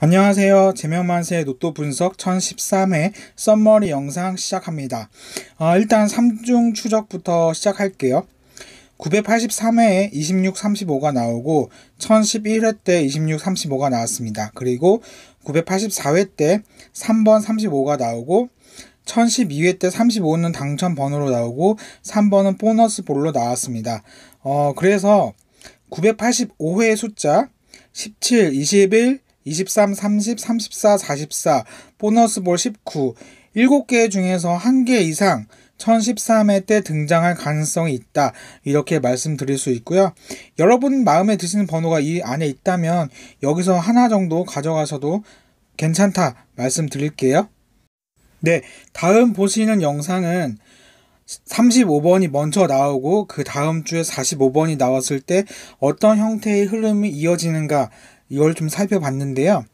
안녕하세요. 제명만세 노또 분석 1013회 썸머리 영상 시작합니다. 어, 일단 3중 추적부터 시작할게요. 983회에 26, 35가 나오고 1011회 때 26, 35가 나왔습니다. 그리고 984회 때 3번 35가 나오고 1012회 때 35는 당첨 번호로 나오고 3번은 보너스 볼로 나왔습니다. 어, 그래서 9 8 5회 숫자 17, 21, 23, 30, 34, 44, 보너스 볼 19, 7개 중에서 1개 이상 1013회 때 등장할 가능성이 있다. 이렇게 말씀드릴 수 있고요. 여러분 마음에 드시는 번호가 이 안에 있다면 여기서 하나 정도 가져가셔도 괜찮다 말씀드릴게요. 네, 다음 보시는 영상은 35번이 먼저 나오고 그 다음 주에 45번이 나왔을 때 어떤 형태의 흐름이 이어지는가 이걸 좀 살펴봤는데요.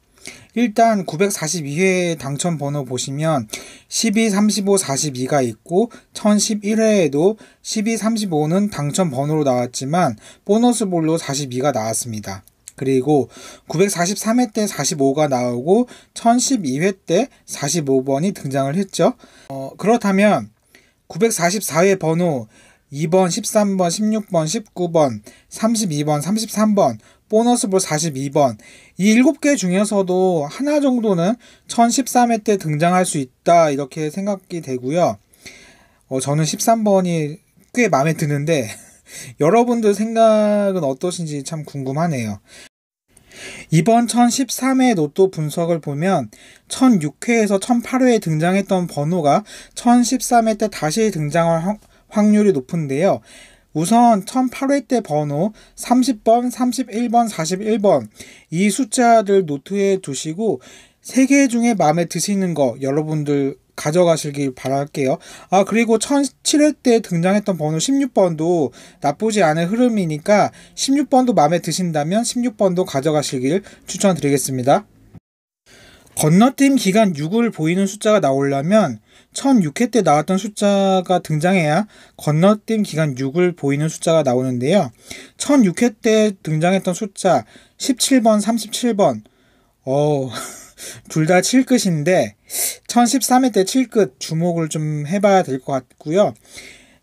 일단 942회 당첨 번호 보시면 12, 35, 42가 있고 1011회에도 12, 35는 당첨 번호로 나왔지만 보너스 볼로 42가 나왔습니다. 그리고 943회 때 45가 나오고 1012회 때 45번이 등장을 했죠. 어, 그렇다면 944회 번호 2번, 13번, 16번, 19번, 32번, 33번, 보너스볼 42번. 이 7개 중에서도 하나 정도는 1013회 때 등장할 수 있다. 이렇게 생각이 되고요. 어, 저는 13번이 꽤 마음에 드는데 여러분들 생각은 어떠신지 참 궁금하네요. 이번 1013회 노트 분석을 보면 1006회에서 1008회에 등장했던 번호가 1013회 때 다시 등장을 확률이 높은데요. 우선 1008회 때 번호 30번, 31번, 41번 이 숫자를 노트에 두시고 3개 중에 마음에 드시는 거 여러분들 가져가시길 바랄게요. 아, 그리고 1007회 때 등장했던 번호 16번도 나쁘지 않은 흐름이니까 16번도 마음에 드신다면 16번도 가져가시길 추천드리겠습니다. 건너뛰임 기간 6을 보이는 숫자가 나오려면 1006회 때 나왔던 숫자가 등장해야 건너뛴 기간 6을 보이는 숫자가 나오는데요. 1006회 때 등장했던 숫자 17번, 37번. 어, 둘다 7끝인데 1013회 때 7끝 주목을 좀 해봐야 될 것 같고요.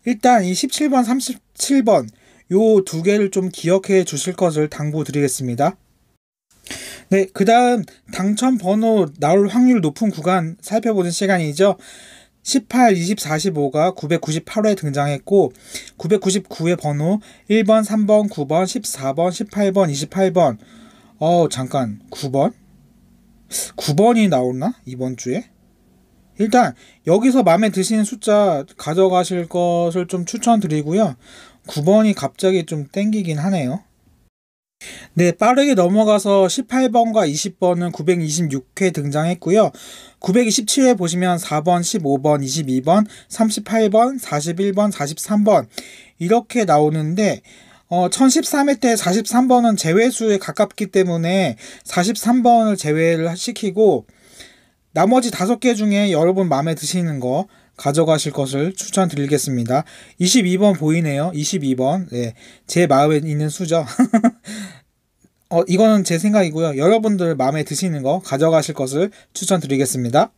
일단 이 17번, 37번 요 두 개를 좀 기억해 주실 것을 당부드리겠습니다. 네, 그 다음 당첨 번호 나올 확률 높은 구간 살펴보는 시간이죠. 18, 20, 45가 9 9 8호에 등장했고 999의 번호 1번, 3번, 9번, 14번, 18번, 28번 어 잠깐 9번? 9번이 나오나? 이번 주에? 일단 여기서 마음에 드시는 숫자 가져가실 것을 좀 추천드리고요. 9번이 갑자기 좀 땡기긴 하네요. 네, 빠르게 넘어가서 18번과 20번은 926회 등장했고요. 927회 보시면 4번, 15번, 22번, 38번, 41번, 43번 이렇게 나오는데 어, 1013회 때 43번은 제외수에 가깝기 때문에 43번을 제외를 시키고 나머지 다섯 개 중에 여러분 마음에 드시는 거 가져가실 것을 추천드리겠습니다. 22번 보이네요. 22번. 네. 제 마음에 있는 수죠. 어, 이거는 제 생각이고요. 여러분들 마음에 드시는 거 가져가실 것을 추천드리겠습니다.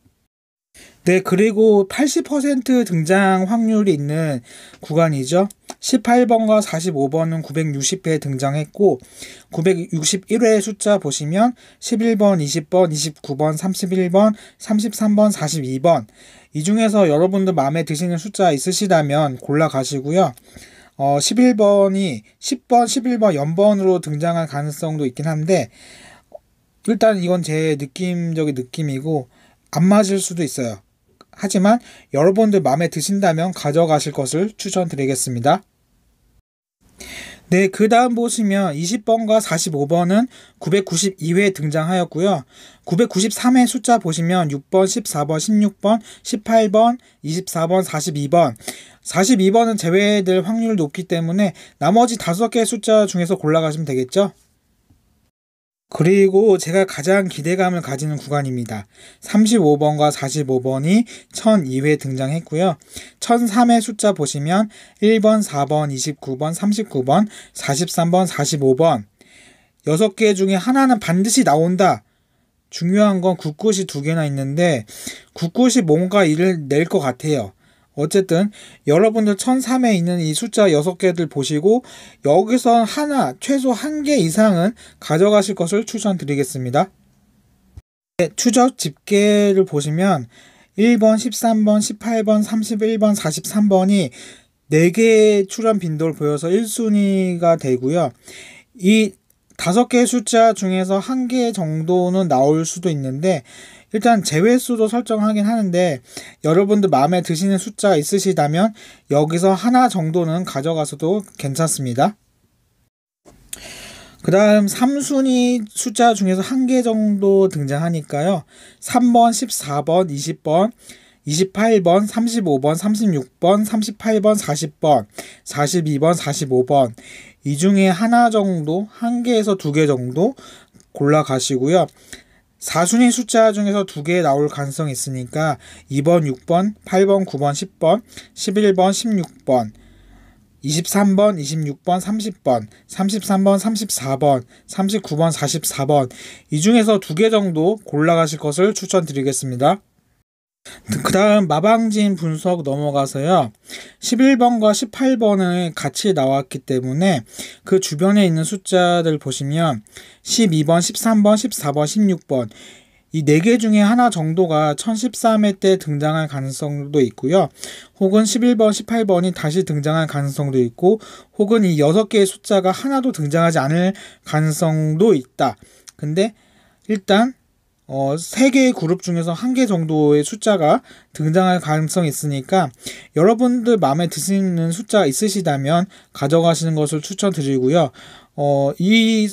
네, 그리고 80% 등장 확률이 있는 구간이죠. 18번과 45번은 960회 등장했고, 961회 숫자 보시면 11번, 20번, 29번, 31번, 33번, 42번. 이 중에서 여러분들 마음에 드시는 숫자 있으시다면 골라 가시고요. 어, 11번이 10번, 11번 연번으로 등장할 가능성도 있긴 한데 일단 이건 제 느낌적인 느낌이고 안 맞을 수도 있어요. 하지만 여러분들 마음에 드신다면 가져가실 것을 추천드리겠습니다. 네, 그 다음 보시면 20번과 45번은 992회 등장하였고요. 993회 숫자 보시면 6번, 14번, 16번, 18번, 24번, 42번. 42번은 제외될 확률이 높기 때문에 나머지 5 개의 숫자 중에서 골라가시면 되겠죠. 그리고 제가 가장 기대감을 가지는 구간입니다. 35번과 45번이 1002회 등장했고요. 1 0 0 3회 숫자 보시면 1번, 4번, 29번, 39번, 43번, 45번 6개 중에 하나는 반드시 나온다. 중요한 건 굿굿이 두 개나 있는데 굿굿이 뭔가 일을 낼 것 같아요. 어쨌든 여러분들 1003에 있는 이 숫자 6개들 보시고 여기선 하나, 최소 한 개 이상은 가져가실 것을 추천드리겠습니다. 네, 추적 집계를 보시면 1번, 13번, 18번, 31번, 43번이 4개의 출연 빈도를 보여서 1순위가 되고요. 이5 개의 숫자 중에서 1개 정도는 나올 수도 있는데 일단 제외수도 설정하긴 하는데 여러분들 마음에 드시는 숫자가 있으시다면 여기서 하나 정도는 가져가서도 괜찮습니다. 그 다음 3순위 숫자 중에서 한 개 정도 등장하니까요. 3번, 14번, 20번, 28번, 35번, 36번, 38번, 40번, 42번, 45번 이 중에 하나 정도, 한 개에서 두 개 정도 골라 가시고요. 4순위 숫자 중에서 두 개 나올 가능성이 있으니까 2번, 6번, 8번, 9번, 10번, 11번, 16번, 23번, 26번, 30번, 33번, 34번, 39번, 44번 이 중에서 두 개 정도 골라가실 것을 추천드리겠습니다. 그 다음 마방진 분석 넘어가서요. 11번과 18번은 같이 나왔기 때문에 그 주변에 있는 숫자들 보시면 12번, 13번, 14번, 16번 이 네 개 중에 하나 정도가 1013회 때 등장할 가능성도 있고요. 혹은 11번, 18번이 다시 등장할 가능성도 있고 혹은 이 6개의 숫자가 하나도 등장하지 않을 가능성도 있다. 근데 일단 어, 3개의 그룹 중에서 한 개 정도의 숫자가 등장할 가능성이 있으니까 여러분들 마음에 드시는 숫자 있으시다면 가져가시는 것을 추천드리고요. 어, 이,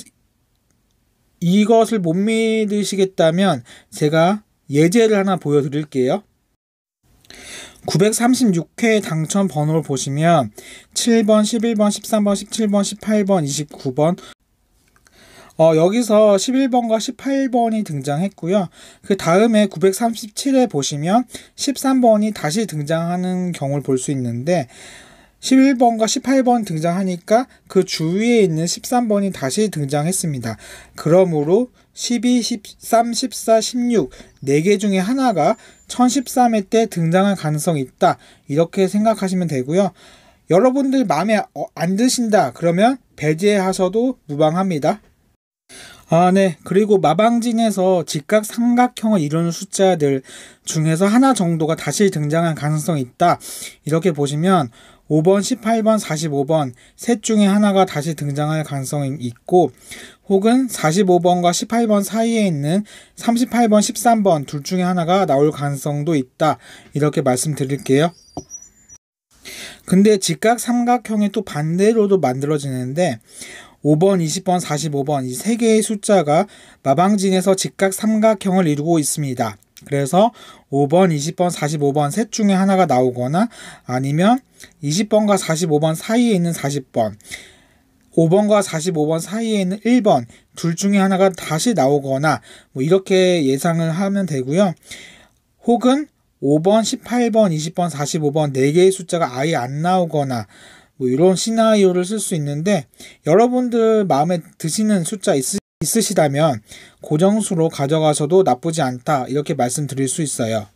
이것을 못 믿으시겠다면 제가 예제를 하나 보여드릴게요. 936회 당첨 번호를 보시면 7번, 11번, 13번, 17번, 18번, 29번, 어, 여기서 11번과 18번이 등장했고요. 그 다음에 937에 보시면 13번이 다시 등장하는 경우를 볼 수 있는데 11번과 18번 등장하니까 그 주위에 있는 13번이 다시 등장했습니다. 그러므로 12, 13, 14, 16, 4개 중에 하나가 1013회 때 등장할 가능성이 있다. 이렇게 생각하시면 되고요. 여러분들 마음에 어, 안 드신다. 그러면 배제하셔도 무방합니다. 아, 네. 그리고 마방진에서 직각 삼각형을 이루는 숫자들 중에서 하나 정도가 다시 등장할 가능성이 있다. 이렇게 보시면 5번, 18번, 45번 셋 중에 하나가 다시 등장할 가능성이 있고 혹은 45번과 18번 사이에 있는 38번, 13번 둘 중에 하나가 나올 가능성도 있다. 이렇게 말씀드릴게요. 근데 직각 삼각형이 또 반대로도 만들어지는데 5번, 20번, 45번 이 세 개의 숫자가 마방진에서 직각 삼각형을 이루고 있습니다. 그래서 5번, 20번, 45번 셋 중에 하나가 나오거나 아니면 20번과 45번 사이에 있는 40번, 5번과 45번 사이에 있는 1번 둘 중에 하나가 다시 나오거나 뭐 이렇게 예상을 하면 되고요. 혹은 5번, 18번, 20번, 45번 4개의 숫자가 아예 안 나오거나 뭐 이런 시나리오를 쓸 수 있는데 여러분들 마음에 드시는 숫자 있으, 있으시다면 고정수로 가져가셔도 나쁘지 않다 이렇게 말씀드릴 수 있어요.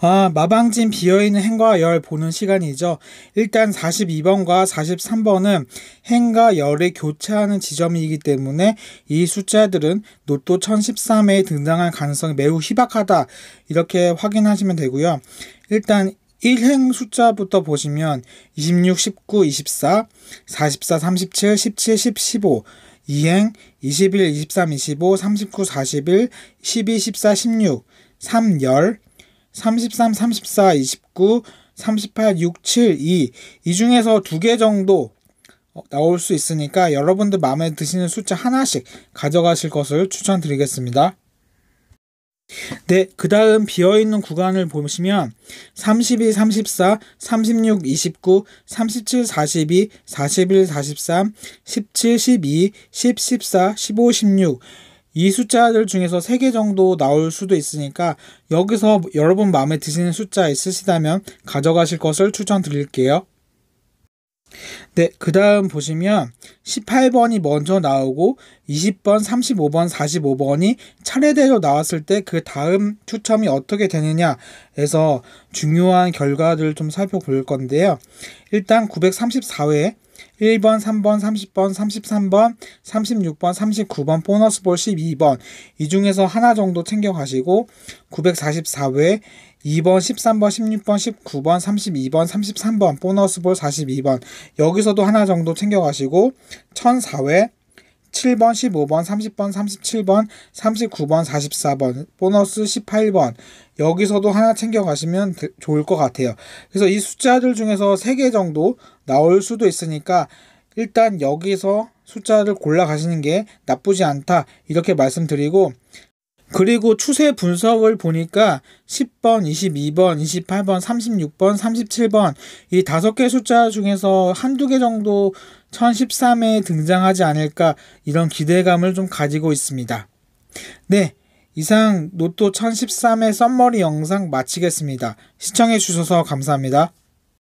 아, 마방진 비어있는 행과 열 보는 시간이죠. 일단 42번과 43번은 행과 열이 교차하는 지점이기 때문에 이 숫자들은 노또 1013에 등장할 가능성이 매우 희박하다. 이렇게 확인하시면 되고요. 일단 1행 숫자부터 보시면 26, 19, 24, 44, 37, 17, 10, 15, 2행 21, 23, 25, 39, 41, 12, 14, 16, 3, 10, 33, 34, 29, 38, 6, 7, 2. 이 중에서 두 개 정도 어, 나올 수 있으니까 여러분들 마음에 드시는 숫자 하나씩 가져가실 것을 추천드리겠습니다. 네, 그 다음 비어있는 구간을 보시면 32, 34, 36, 29, 37, 42, 41, 43, 17, 12, 10, 14, 15, 16, 이 숫자들 중에서 3개 정도 나올 수도 있으니까 여기서 여러분 마음에 드시는 숫자 있으시다면 가져가실 것을 추천드릴게요. 네, 그 다음 보시면 18번이 먼저 나오고 20번, 35번, 45번이 차례대로 나왔을 때 그 다음 추첨이 어떻게 되느냐에서 중요한 결과를 좀 살펴볼 건데요. 일단 934회 1번, 3번, 30번, 33번, 36번, 39번, 보너스볼 12번 이 중에서 하나 정도 챙겨가시고 944회 2번, 13번, 16번, 19번, 32번, 33번, 보너스 볼 42번. 여기서도 하나 정도 챙겨가시고, 1004회, 7번, 15번, 30번, 37번, 39번, 44번, 보너스 18번. 여기서도 하나 챙겨가시면 좋을 것 같아요. 그래서 이 숫자들 중에서 3개 정도 나올 수도 있으니까, 일단 여기서 숫자를 골라 가시는 게 나쁘지 않다. 이렇게 말씀드리고, 그리고 추세 분석을 보니까 10번, 22번, 28번, 36번, 37번 이 다섯 개 숫자 중에서 한두 개 정도 1013에 등장하지 않을까 이런 기대감을 좀 가지고 있습니다. 네. 이상 노토 1013의 썸머리 영상 마치겠습니다. 시청해 주셔서 감사합니다.